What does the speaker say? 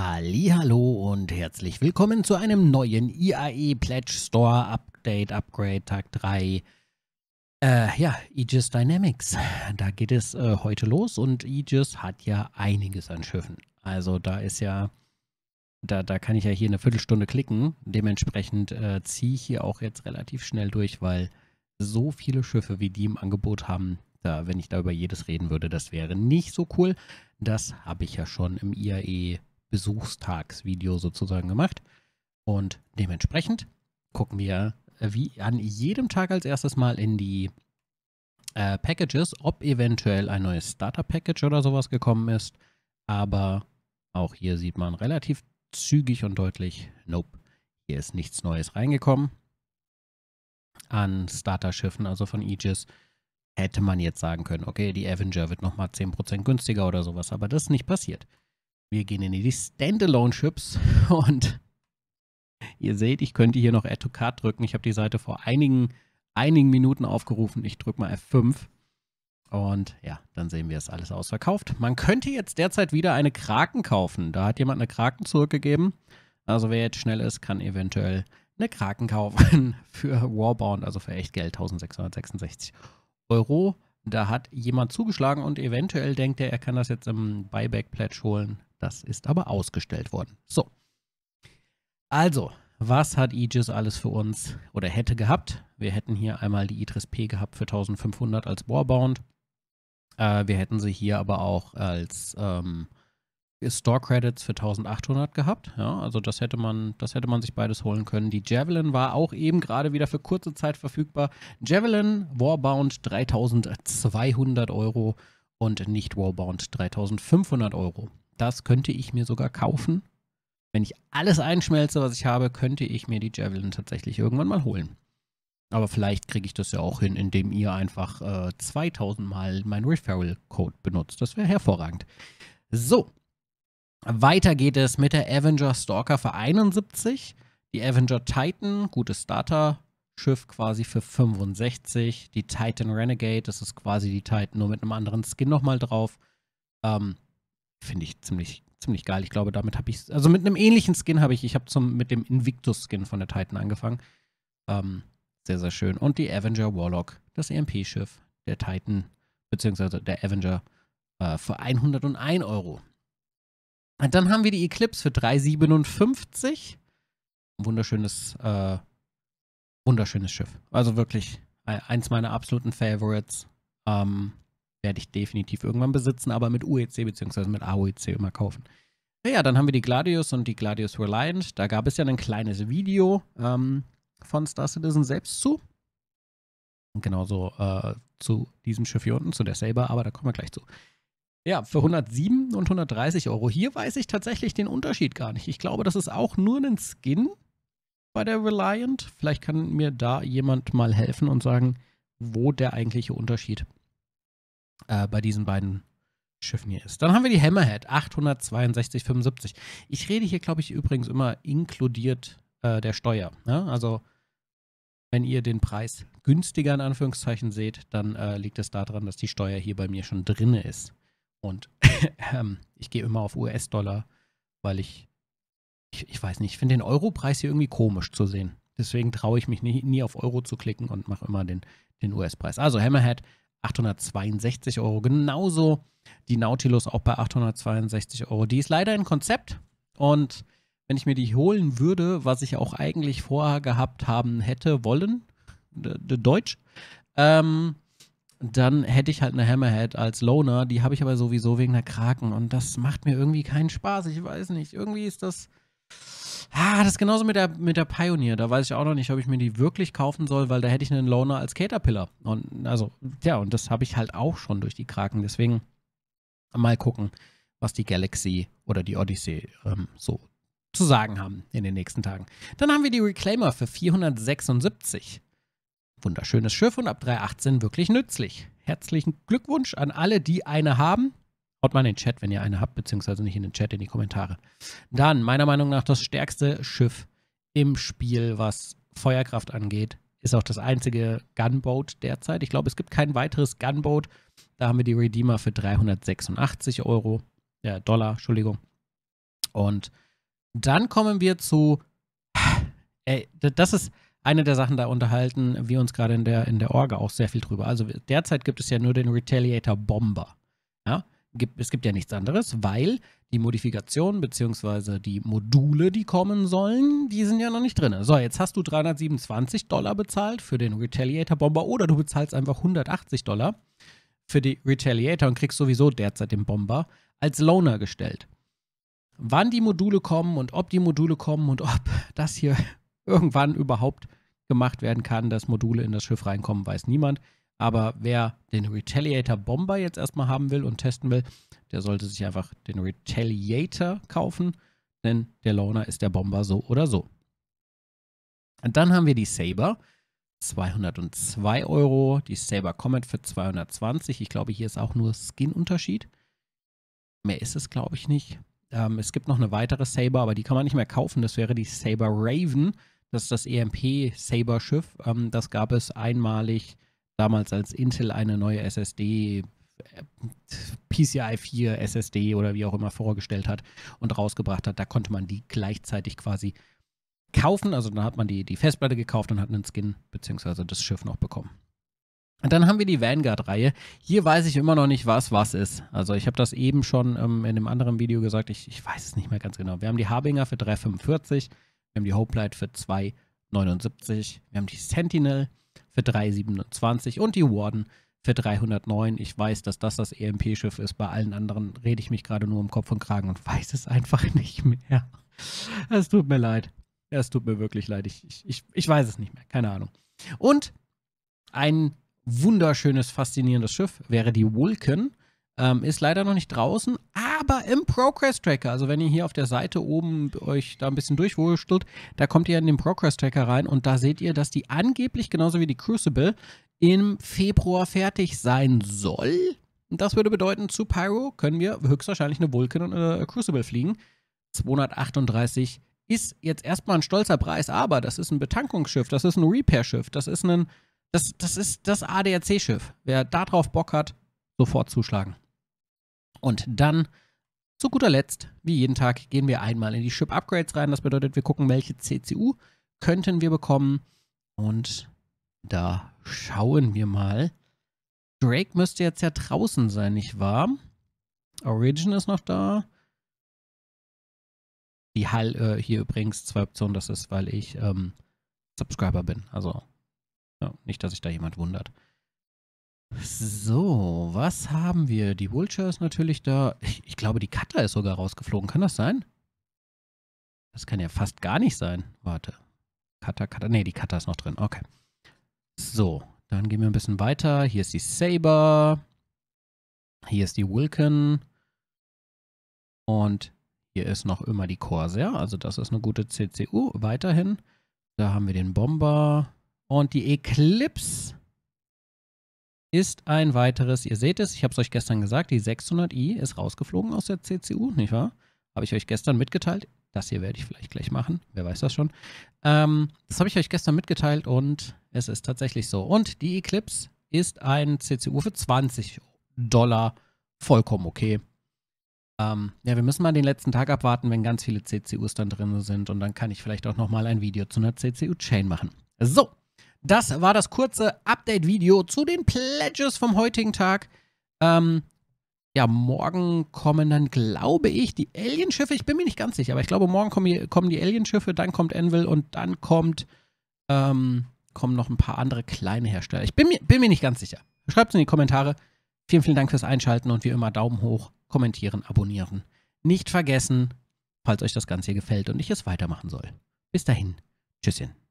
Hallo und herzlich willkommen zu einem neuen IAE Pledge Store Update Upgrade Tag 3. Äh, ja, Aegis Dynamics. Da geht es äh, heute los und Aegis hat ja einiges an Schiffen. Also da ist ja, da, da kann ich ja hier eine Viertelstunde klicken. Dementsprechend äh, ziehe ich hier auch jetzt relativ schnell durch, weil so viele Schiffe, wie die im Angebot haben, da, wenn ich da über jedes reden würde, das wäre nicht so cool. Das habe ich ja schon im IAE Besuchstagsvideo sozusagen gemacht. Und dementsprechend gucken wir äh, wie an jedem Tag als erstes mal in die äh, Packages, ob eventuell ein neues Starter-Package oder sowas gekommen ist. Aber auch hier sieht man relativ zügig und deutlich, nope, hier ist nichts Neues reingekommen an Starter-Schiffen, also von Aegis. Hätte man jetzt sagen können, okay, die Avenger wird nochmal 10% günstiger oder sowas, aber das ist nicht passiert. Wir gehen in die Standalone-Chips und ihr seht, ich könnte hier noch Add to Card drücken. Ich habe die Seite vor einigen, einigen Minuten aufgerufen. Ich drücke mal F5 und ja, dann sehen wir, es alles ausverkauft. Man könnte jetzt derzeit wieder eine Kraken kaufen. Da hat jemand eine Kraken zurückgegeben. Also wer jetzt schnell ist, kann eventuell eine Kraken kaufen für Warbound, also für echt Geld, 1666 Euro. Da hat jemand zugeschlagen und eventuell denkt er, er kann das jetzt im Buyback-Pledge holen. Das ist aber ausgestellt worden. So. Also, was hat Aegis alles für uns oder hätte gehabt? Wir hätten hier einmal die Idris P gehabt für 1500 als Warbound. Äh, wir hätten sie hier aber auch als ähm, Store Credits für 1800 gehabt. Ja, also das hätte man, das hätte man sich beides holen können. Die Javelin war auch eben gerade wieder für kurze Zeit verfügbar. Javelin Warbound 3200 Euro und nicht Warbound 3500 Euro das könnte ich mir sogar kaufen. Wenn ich alles einschmelze, was ich habe, könnte ich mir die Javelin tatsächlich irgendwann mal holen. Aber vielleicht kriege ich das ja auch hin, indem ihr einfach äh, 2000 Mal meinen Referral-Code benutzt. Das wäre hervorragend. So, weiter geht es mit der Avenger Stalker für 71, die Avenger Titan, gutes Starter-Schiff quasi für 65, die Titan Renegade, das ist quasi die Titan nur mit einem anderen Skin nochmal drauf. Ähm, finde ich ziemlich, ziemlich geil. Ich glaube, damit habe ich, also mit einem ähnlichen Skin habe ich, ich habe mit dem Invictus-Skin von der Titan angefangen. Ähm, sehr, sehr schön. Und die Avenger Warlock, das EMP-Schiff der Titan, beziehungsweise der Avenger äh, für 101 Euro. Und dann haben wir die Eclipse für 3,57. Wunderschönes, äh, wunderschönes Schiff. Also wirklich äh, eins meiner absoluten Favorites. Ähm, werde ich definitiv irgendwann besitzen, aber mit UEC bzw. mit AOEC immer kaufen. Naja, dann haben wir die Gladius und die Gladius Reliant. Da gab es ja ein kleines Video ähm, von Star Citizen selbst zu. Genauso äh, zu diesem Schiff hier unten, zu der Saber, aber da kommen wir gleich zu. Ja, für 107 und 130 Euro. Hier weiß ich tatsächlich den Unterschied gar nicht. Ich glaube, das ist auch nur ein Skin bei der Reliant. Vielleicht kann mir da jemand mal helfen und sagen, wo der eigentliche Unterschied äh, bei diesen beiden Schiffen hier ist. Dann haben wir die Hammerhead 862,75. Ich rede hier, glaube ich, übrigens immer inkludiert äh, der Steuer. Ne? Also, wenn ihr den Preis günstiger in Anführungszeichen seht, dann äh, liegt es daran, dass die Steuer hier bei mir schon drin ist. Und ähm, ich gehe immer auf US-Dollar, weil ich, ich, ich, weiß nicht, ich finde den Euro-Preis hier irgendwie komisch zu sehen. Deswegen traue ich mich nie, nie auf Euro zu klicken und mache immer den, den US-Preis. Also Hammerhead 862 Euro. Genauso die Nautilus auch bei 862 Euro. Die ist leider ein Konzept und wenn ich mir die holen würde, was ich auch eigentlich vorher gehabt haben hätte wollen, Deutsch, ähm, dann hätte ich halt eine Hammerhead als Loner. Die habe ich aber sowieso wegen der Kraken und das macht mir irgendwie keinen Spaß. Ich weiß nicht, irgendwie ist das Ah, das ist genauso mit der, mit der Pioneer. Da weiß ich auch noch nicht, ob ich mir die wirklich kaufen soll, weil da hätte ich einen Loner als Caterpillar. Und also, ja, und das habe ich halt auch schon durch die Kraken. Deswegen mal gucken, was die Galaxy oder die Odyssey ähm, so zu sagen haben in den nächsten Tagen. Dann haben wir die Reclaimer für 476. Wunderschönes Schiff und ab 318 wirklich nützlich. Herzlichen Glückwunsch an alle, die eine haben. Haut mal in den Chat, wenn ihr eine habt, beziehungsweise nicht in den Chat, in die Kommentare. Dann, meiner Meinung nach, das stärkste Schiff im Spiel, was Feuerkraft angeht, ist auch das einzige Gunboat derzeit. Ich glaube, es gibt kein weiteres Gunboat. Da haben wir die Redeemer für 386 Euro, äh, Dollar, Entschuldigung. Und dann kommen wir zu, äh, das ist eine der Sachen, da unterhalten wir uns gerade in der, in der Orga auch sehr viel drüber. Also derzeit gibt es ja nur den Retaliator Bomber. Ja, gibt, es gibt ja nichts anderes, weil die Modifikationen bzw. die Module, die kommen sollen, die sind ja noch nicht drin. So, jetzt hast du 327 Dollar bezahlt für den Retaliator Bomber oder du bezahlst einfach 180 Dollar für die Retaliator und kriegst sowieso derzeit den Bomber als Loaner gestellt. Wann die Module kommen und ob die Module kommen und ob das hier irgendwann überhaupt gemacht werden kann, dass Module in das Schiff reinkommen, weiß niemand. Aber wer den Retaliator Bomber jetzt erstmal haben will und testen will, der sollte sich einfach den Retaliator kaufen, denn der Loner ist der Bomber so oder so. Und dann haben wir die Saber. 202 Euro, die Saber Comet für 220. Ich glaube, hier ist auch nur Skin-Unterschied. Mehr ist es, glaube ich, nicht. Ähm, es gibt noch eine weitere Saber, aber die kann man nicht mehr kaufen. Das wäre die Saber Raven. Das ist das EMP-Saber-Schiff. Ähm, das gab es einmalig damals als Intel eine neue SSD, PCI 4 SSD oder wie auch immer vorgestellt hat und rausgebracht hat, da konnte man die gleichzeitig quasi kaufen. Also dann hat man die, die Festplatte gekauft und hat einen Skin bzw. das Schiff noch bekommen. Und dann haben wir die Vanguard-Reihe. Hier weiß ich immer noch nicht, was was ist. Also ich habe das eben schon ähm, in einem anderen Video gesagt. Ich, ich weiß es nicht mehr ganz genau. Wir haben die Habinger für 3,45. Wir haben die Hoplite für 2,79. Wir haben die Sentinel für 327 und die Warden für 309. Ich weiß, dass das das EMP-Schiff ist. Bei allen anderen rede ich mich gerade nur um Kopf und Kragen und weiß es einfach nicht mehr. Es tut mir leid. Es tut mir wirklich leid. Ich, ich, ich, ich weiß es nicht mehr. Keine Ahnung. Und ein wunderschönes, faszinierendes Schiff wäre die Vulcan. Ähm, ist leider noch nicht draußen, aber im Progress Tracker. Also wenn ihr hier auf der Seite oben euch da ein bisschen durchwurstelt, da kommt ihr in den Progress Tracker rein und da seht ihr, dass die angeblich genauso wie die Crucible im Februar fertig sein soll. Und das würde bedeuten, zu Pyro können wir höchstwahrscheinlich eine Vulcan und eine Crucible fliegen. 238 ist jetzt erstmal ein stolzer Preis, aber das ist ein Betankungsschiff, das ist ein Repair-Schiff, das ist ein, das, das ist das ADAC-Schiff. Wer darauf Bock hat, sofort zuschlagen. Und dann zu guter Letzt, wie jeden Tag, gehen wir einmal in die Ship Upgrades rein. Das bedeutet, wir gucken, welche CCU könnten wir bekommen. Und da schauen wir mal. Drake müsste jetzt ja draußen sein, nicht wahr? Origin ist noch da. Die Hall äh, hier übrigens zwei Optionen, das ist, weil ich ähm, Subscriber bin. Also ja, nicht, dass sich da jemand wundert. So, was haben wir? Die Wheelchair ist natürlich da. Ich, ich glaube, die Cutter ist sogar rausgeflogen. Kann das sein? Das kann ja fast gar nicht sein. Warte. Cutter, Cutter. Ne, die Cutter ist noch drin. Okay. So, dann gehen wir ein bisschen weiter. Hier ist die Saber. Hier ist die Wilken. Und hier ist noch immer die Corsair. Also das ist eine gute CCU. Weiterhin. Da haben wir den Bomber. Und die Eclipse ist ein weiteres, ihr seht es, ich habe es euch gestern gesagt, die 600i ist rausgeflogen aus der CCU, nicht wahr? Habe ich euch gestern mitgeteilt. Das hier werde ich vielleicht gleich machen, wer weiß das schon. Ähm, das habe ich euch gestern mitgeteilt und es ist tatsächlich so. Und die Eclipse ist ein CCU für 20 Dollar, vollkommen okay. Ähm, ja, wir müssen mal den letzten Tag abwarten, wenn ganz viele CCUs dann drin sind und dann kann ich vielleicht auch nochmal ein Video zu einer CCU-Chain machen. So, das war das kurze Update-Video zu den Pledges vom heutigen Tag. Ähm, ja, morgen kommen dann, glaube ich, die Alienschiffe. Ich bin mir nicht ganz sicher, aber ich glaube, morgen kommen, hier, kommen die Alienschiffe, dann kommt Envil und dann kommt, ähm, kommen noch ein paar andere kleine Hersteller. Ich bin mir, bin mir nicht ganz sicher. Schreibt es in die Kommentare. Vielen, vielen Dank fürs Einschalten und wie immer Daumen hoch, kommentieren, abonnieren. Nicht vergessen, falls euch das Ganze hier gefällt und ich es weitermachen soll. Bis dahin, tschüsschen.